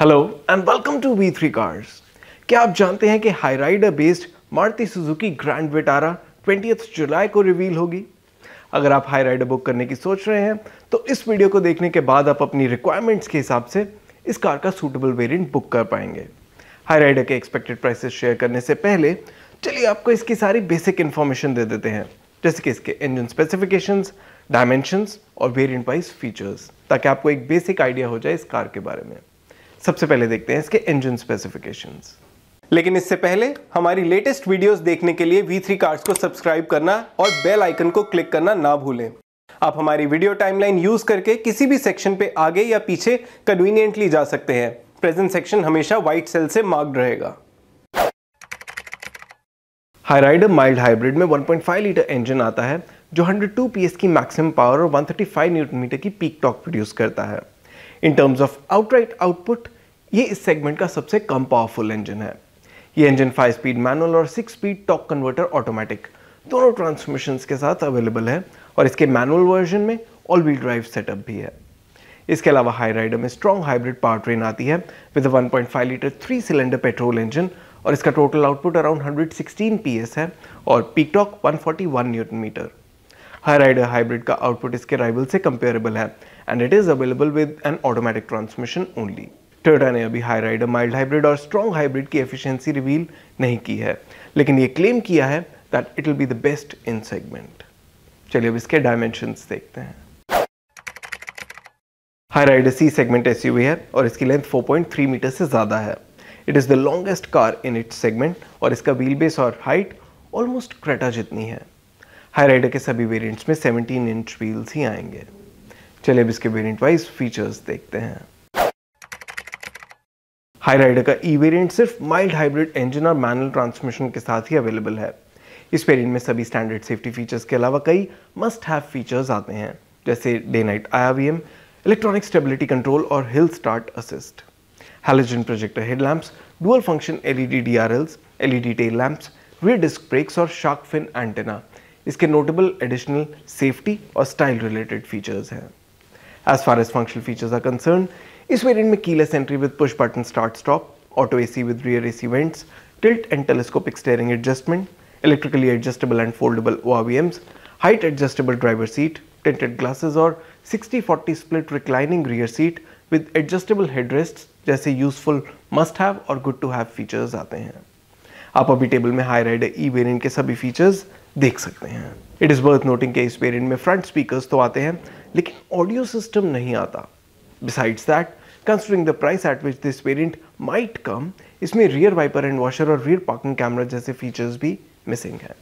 hello and welcome to V three cars क्या आप जानते हैं कि Hyryder based Maruti Suzuki Grand Vitara twenty जुलाई को रिवील होगी अगर आप हाई राइडर बुक करने की सोच रहे हैं तो इस वीडियो को देखने के बाद आप अपनी रिक्वायरमेंट्स के हिसाब से इस कार का सूटेबल वेरिएंट बुक कर पाएंगे हाई राइडर के एक्सपेक्टेड प्राइसेस शेयर करने से पहले चलिए आपको इसकी सारी बेसिक इन्फॉर्मेशन दे देते हैं जैसे कि इसके इंजन स्पेसिफिकेशंस डायमेंशंस और वेरिएंट वाइज फीचर्स ताकि आपको एक बेसिक आइडिया हो जाए इस कार के बारे में सबसे पहले देखते हैं इसके इंजन स्पेसिफिकेशंस लेकिन इससे पहले हमारी लेटेस्ट वीडियोस देखने के लिए वी थ्री को सब्सक्राइब करना और बेल आइकन को क्लिक करना ना भूलें आप हमारी वीडियो टाइमलाइन यूज करके किसी भी सेक्शन पे आगे या पीछे कन्वीनियंटली जा सकते हैं प्रेजेंट सेक्शन हमेशा व्हाइट सेल से मार्क्ड रहेगा हाईराइडर माइल्ड हाइब्रिड में 1.5 लीटर इंजन आता है जो 102 पीएस की मैक्सिमम पावर और 135 न्यूटन मीटर की पीक टॉक प्रोड्यूस करता है in terms of outright output ये इस सेगमेंट का सबसे कम पावरफुल इंजन है ये इंजन फाइव स्पीड मैनुअल और six speed torque converter automatic दोनों ट्रांसमिशन के साथ अवेलेबल है और इसके मैनुअल वर्जन में ऑल व्हील ड्राइव सेटअप भी है इसके अलावा हाई राइडर में स्ट्रॉन्ग हाइब्रिड पावर ट्रेन आती है with 1.5 litre three cylinder petrol engine और इसका टोटल आउटपुट अराउंड 116 पीएस है और peak torque 141 newton metre Hyryder hybrid का आउटपुट इसके राइवल से कंपेयरेबल है and it is available with an automatic transmission only Toyota ने अभी हाई राइडर माइल्ड हाइब्रिड और स्ट्रॉन्ग हाइब्रिड की एफिशिएंसी रिवील नहीं की है लेकिन ये क्लेम किया है that it will be the best in segment चलिए अब इसके डायमेंशंस देखते हैं हाई राइडर सी सेगमेंट एस है और इसकी लेंथ 4.3 मीटर से ज़्यादा है it is the longest car in its segment और इसका व्हील बेस और हाइट ऑलमोस्ट क्रेटा जितनी है हाई राइडर के सभी वेरिएंट्स में 17 इंच व्हील्स ही आएंगे चलिए अब इसके वेरिएंट वाइज फीचर्स देखते हैं हाई राइडर का ई e वेरिएंट सिर्फ माइल्ड हाइब्रिड इंजन और मैनुअल ट्रांसमिशन के साथ ही अवेलेबल है इस वेरिएंट में सभी स्टैंडर्ड सेफ्टी फीचर्स के अलावा कई मस्ट हैव फीचर्स आते हैं जैसे day night I electronic stability control और hill start assist halogen projector headlamps, dual function LED DRLs, LED tail lamps, rear disc brakes और शार्क फिन एंटेना इसके notable additional safety और style related features हैं As far as functional features are concerned, This variant has keyless entry with push button start stop, auto AC with rear AC vents, tilt and telescopic steering adjustment, electrically adjustable and foldable ORVMs, height adjustable driver seat, tinted glasses or 60-40 split reclining rear seat with adjustable headrests जैसे useful must have और good to have features आते हैं आप अभी table में high rider ई variant के सभी features देख सकते हैं इट इज़ बर्थ नोटिंग के इस पेरियड में फ्रंट स्पीकर तो आते हैं लेकिन ऑडियो सिस्टम नहीं आता besides that considering the price at which this parent might come इसमें रियर वाइपर एंड वॉशर और रियर पार्किंग कैमरा जैसे फीचर्स भी मिसिंग है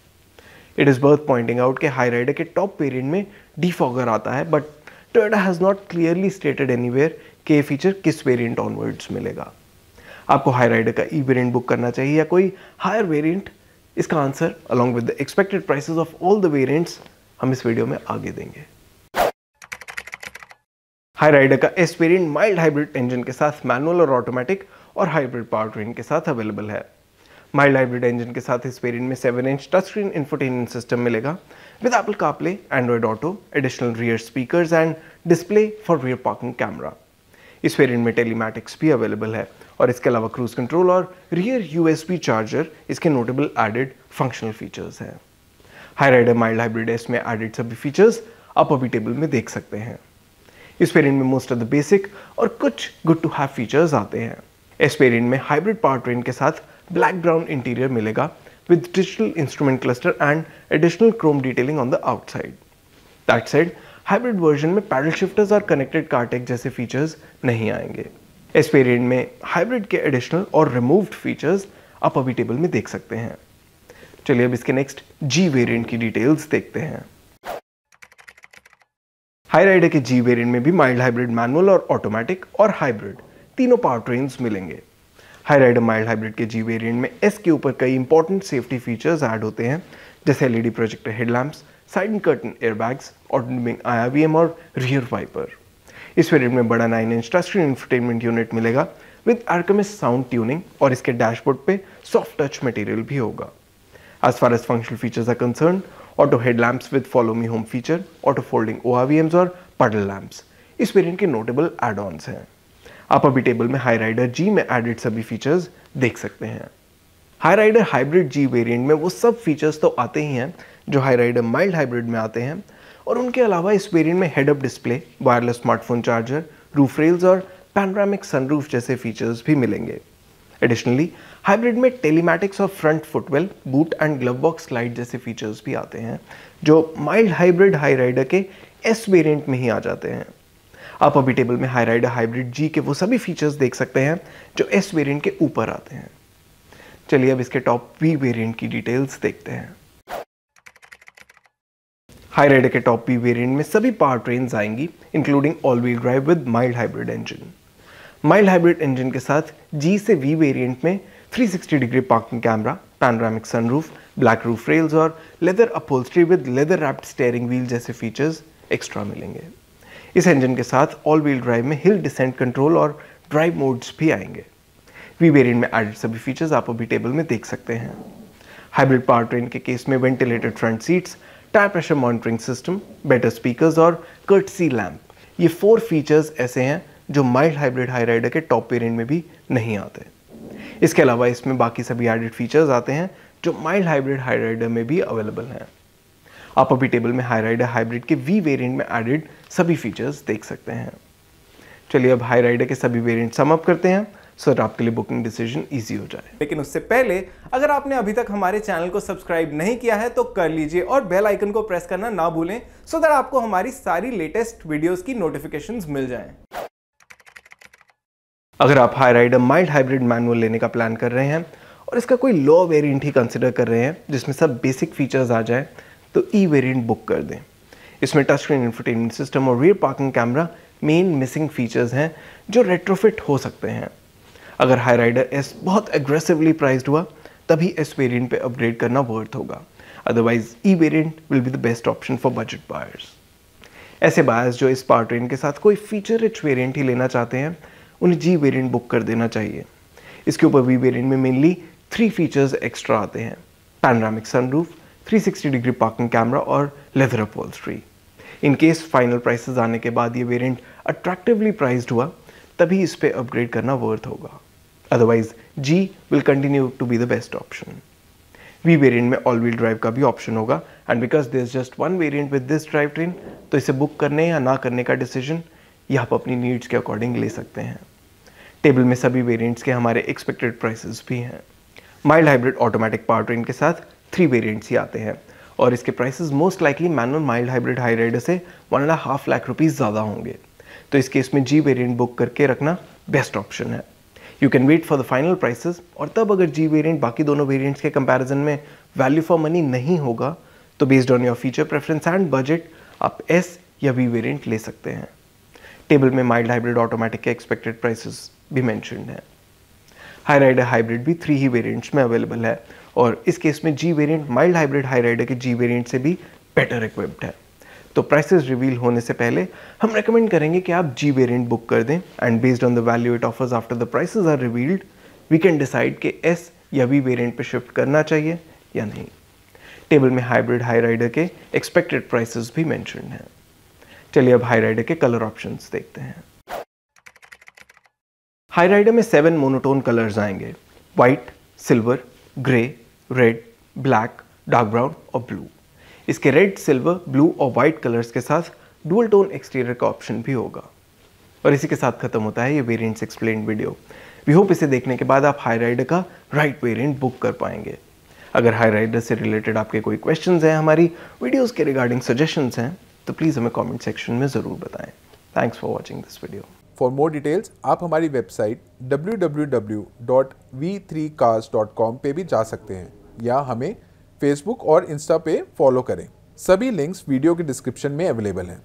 it is worth pointing out के हाई राइडर के टॉप वेरिएंट में डिफॉगर आता है but Toyota has not clearly stated anywhere कि ये फीचर किस वेरियंट ऑनवर्ड्स मिलेगा आपको हाई राइडर का ई वेरियंट बुक करना चाहिए या कोई हायर वेरियंट इसका answer along with the expected prices of all the variants हम इस वीडियो में आगे देंगे हाई राइडर का S variant mild hybrid engine के साथ मैनुअल और ऑटोमेटिक और हाइब्रिड पावर ट्रेन के साथ अवेलेबल है माइल्ड हाइब्रिड इंजन के साथ इस वेरियंट में seven inch touch screen infotainment system मिलेगा with Apple CarPlay Android Auto additional rear speaker and display for rear parking camera इस वेरिएंट में टेलीमैटिक्स भी अवेलेबल है और इसके अलावा क्रूज कंट्रोल और रियर यू चार्जर इसके नोटेबल एडेड फंक्शनल फीचर्स हैं Hyryder mild hybrid S में एडेड सभी फीचर्स आप अभी टेबल में देख सकते हैं इस वेरिएंट में मोस्ट ऑफ द बेसिक और कुछ गुड टू हैव फीचर्स आते हैं इस वेरिएंट में हाइब्रिड पावर ट्रेन के साथ ब्लैक ब्राउन इंटीरियर मिलेगा with digital instrument cluster and additional chrome detailing on the outside that said hybrid version में पैडल शिफ्टर्स और कनेक्टेड कार्टेक जैसे फीचर्स नहीं आएंगे इस वेरियंट में हाइब्रिड के एडिशनल और रिमूव्ड फीचर्स आप अभी टेबल में देख सकते हैं चलिए अब इसके नेक्स्ट जी वेरियंट की डिटेल्स देखते हैं हाई राइडर के जी वेरियंट में भी माइल्ड हाइब्रिड मैनुअल और ऑटोमेटिक और हाइब्रिड तीनों पावर ट्रेन मिलेंगे हाई राइडर माइल्ड हाइब्रिड के जी वेरियंट में एस के ऊपर कई इंपॉर्टेंट सेफ्टी फीचर्स ऐड होते हैं जैसे LED projector headlamps side curtain airbags auto dimming I और रियर वाइपर इस वेरिएंट में बड़ा nine inch touch screen infotainment unit मिलेगा विद आर्कमिस साउंड ट्यूनिंग और इसके डैशबोर्ड पे सॉफ्ट टच मटेरियल भी होगा as far as functional features are concern auto head lamps with follow me home feature auto folding O और puddle lamps इस variant के notable add ons हैं आप अभी टेबल में हाई राइडर जी में एडिड सभी फीचर्स देख सकते हैं Hyryder hybrid G variant में वो सब फीचर्स तो आते ही हैं जो हाई राइड माइल्ड हाइब्रिड में आते हैं और उनके अलावा इस वेरियंट में head up display wireless smartphone charger roof rails और पैनरामिक सनरूफ जैसे फीचर्स भी मिलेंगे एडिशनली हाइब्रिड में टेलीमैटिक्स और front footwell boot and glove box light जैसे फीचर्स भी आते हैं जो माइल्ड हाइब्रिड हाई राइडर के एस वेरियंट में ही आ जाते हैं आप अभी टेबल में हाई राइडर हाइब्रिड जी के वो सभी फीचर्स देख सकते हैं जो एस वेरियंट के ऊपर आते हैं चलिए अब इसके टॉप वी वेरियंट की डिटेल्स देखते हैं हाई रेड के टॉप पी वेरियंट में सभी पावर ट्रेन आएंगी including all wheel drive with mild hybrid engine mild hybrid engine के साथ जी से वी वेरियंट में 360 degree parking camera panoramic sunroof black roof rails और leather upholstery with leather wrapped steering wheel जैसे features extra मिलेंगे इस engine के साथ ऑल व्हील ड्राइव में हिल डिसेंट कंट्रोल और ड्राइव मोड्स भी आएंगे वी वेरियंट में एडेड सभी फीचर्स आप अभी टेबल में देख सकते हैं हाइब्रिड पावर ट्रेन के केस में ventilated front seats tyre pressure monitoring system better speakers और कर्टसी लैम्प ये फोर फीचर्स ऐसे हैं जो माइल्ड हाइब्रिड हाई राइडर के टॉप पेरेंट में भी नहीं आते इसके अलावा इसमें बाकी सभी एडिड फीचर्स आते हैं जो माइल्ड हाइब्रिड हाई राइडर में भी अवेलेबल हैं आप अभी टेबल में हाई राइडर हाइब्रिड के वी वेरिएंट में एडिड सभी फीचर्स देख सकते हैं चलिए अब हाई राइडर के सभी वेरिएंट सम अप करते हैं सो दैट आपके लिए बुकिंग डिसीजन ईजी हो जाए लेकिन उससे पहले अगर आपने अभी तक हमारे चैनल को सब्सक्राइब नहीं किया है तो कर लीजिए और बेल आइकन को प्रेस करना ना भूलें सो दैट आपको हमारी सारी लेटेस्ट वीडियोज़ की नोटिफिकेशन मिल जाए अगर आप Hyryder mild hybrid manual लेने का प्लान कर रहे हैं और इसका कोई लो वेरिएंट ही कंसिडर कर रहे हैं जिसमें सब बेसिक फीचर्स आ जाए तो ई वेरिएंट बुक कर दें इसमें टच स्क्रीन इंफरटेनमेंट सिस्टम और rear parking camera main missing features हैं जो रेट्रोफिट हो सकते हैं अगर हाई राइडर एस बहुत एग्रेसिवली प्राइज्ड हुआ तभी एस वेरिएंट पे अपग्रेड करना वर्थ होगा otherwise E variant will be the best option for budget buyers ऐसे बायर्स जो इस पावर ट्रेन के साथ कोई फीचर रिच वेरिएंट ही लेना चाहते हैं उन्हें जी वेरिएंट बुक कर देना चाहिए इसके ऊपर वी वेरिएंट में मेनली थ्री फीचर्स एक्स्ट्रा आते हैं panoramic sunroof 360 degree parking camera और leather upholstery in case final prices आने के बाद ये वेरिएंट अट्रैक्टिवली प्राइस्ड हुआ तभी इस पर अपग्रेड करना वर्थ होगा otherwise G will continue to be the best option V variant में ऑल व्हील ड्राइव का भी ऑप्शन होगा and because this just one variant with this drive train तो इसे बुक करने या ना करने का डिसीजन ये आप अपनी नीड्स के अकॉर्डिंग ले सकते हैं टेबल में सभी वेरियंट्स के हमारे एक्सपेक्टेड प्राइसेस भी हैं mild hybrid automatic power train के साथ थ्री वेरियंट्स ही आते हैं और इसके prices most likely manual mild hybrid Hyryder से one and half lakh rupees ज़्यादा होंगे तो इस केस में जी वेरियंट बुक करके रखना बेस्ट ऑप्शन है you can wait for the final prices और तब अगर जी वेरिएंट बाकी दोनों वेरिएंट्स के कंपैरिजन में वैल्यू फॉर मनी नहीं होगा तो based on your feature preference and budget आप एस या वी वेरिएंट ले सकते हैं टेबल में माइल्ड हाइब्रिड ऑटोमेटिक के एक्सपेक्टेड प्राइसेस भी मैंशन है हाई राइडर हाइब्रिड भी थ्री ही वेरियंट्स में अवेलेबल है और इस केस में G variant mild hybrid Hyryder के जी वेरियंट से भी बेटर इक्विप्ड है तो प्राइसेस रिवील होने से पहले हम रेकमेंड करेंगे कि आप जी वेरिएंट बुक कर दें and based on the value it offers after the prices are revealed we can decide कि एस या वी वेरिएंट पे शिफ्ट करना चाहिए या नहीं टेबल में हाइब्रिड हाई राइडर के एक्सपेक्टेड प्राइसेस भी मैंशन हैं चलिए अब हाई राइडर के कलर ऑप्शन देखते हैं हाई राइडर में सेवन मोनोटोन कलर्स आएंगे white silver grey red black dark brown और ब्लू इसके रेड सिल्वर ब्लू और वाइट कलर्स के साथ डुअल टोन एक्सटीरियर का ऑप्शन भी होगा और इसी के साथ खत्म होता है ये variants explain video we hope इसे देखने के बाद आप हाई राइडर का राइट वेरियंट बुक कर पाएंगे अगर हाई राइडर से रिलेटेड आपके कोई क्वेश्चंस हैं हमारी वीडियोस के रिगार्डिंग सजेशंस हैं तो प्लीज़ हमें कमेंट सेक्शन में ज़रूर बताएं thanks for watching this video for more details आप हमारी वेबसाइट www.v3cars.com पे भी जा सकते हैं या हमें फेसबुक और इंस्टा पे फॉलो करें सभी लिंक्स वीडियो के डिस्क्रिप्शन में अवेलेबल हैं